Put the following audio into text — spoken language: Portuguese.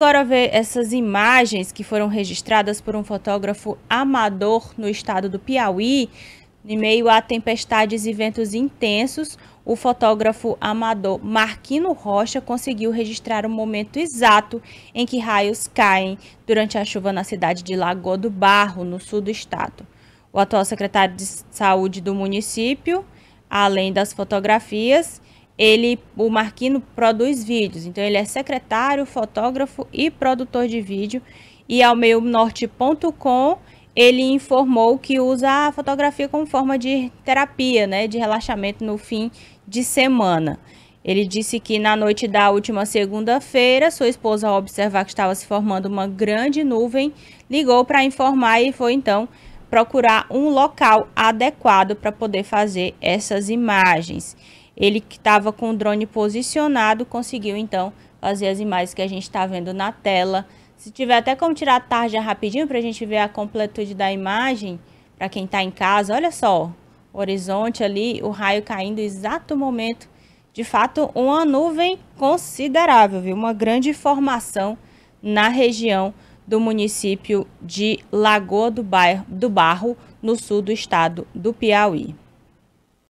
agora ver essas imagens que foram registradas por um fotógrafo amador no estado do Piauí. Em meio a tempestades e ventos intensos, o fotógrafo amador Marquino Rocha conseguiu registrar o momento exato em que raios caem durante a chuva na cidade de Lagoa do Barro, no sul do estado. O atual secretário de saúde do município, além das fotografias, ele, o Marquino produz vídeos, então ele é secretário, fotógrafo e produtor de vídeo. E ao meionorte.com ele informou que usa a fotografia como forma de terapia, né, de relaxamento no fim de semana. Ele disse que na noite da última segunda-feira, sua esposa, ao observar que estava se formando uma grande nuvem, ligou para informar e foi então procurar um local adequado para poder fazer essas imagens. Ele que estava com o drone posicionado conseguiu então fazer as imagens que a gente está vendo na tela. Se tiver até como tirar a tarja rapidinho para a gente ver a completude da imagem, para quem está em casa, olha só, o horizonte ali, o raio caindo exato momento. De fato, uma nuvem considerável, viu? Uma grande formação na região do município de Lagoa do, Bairro, do Barro, no sul do estado do Piauí.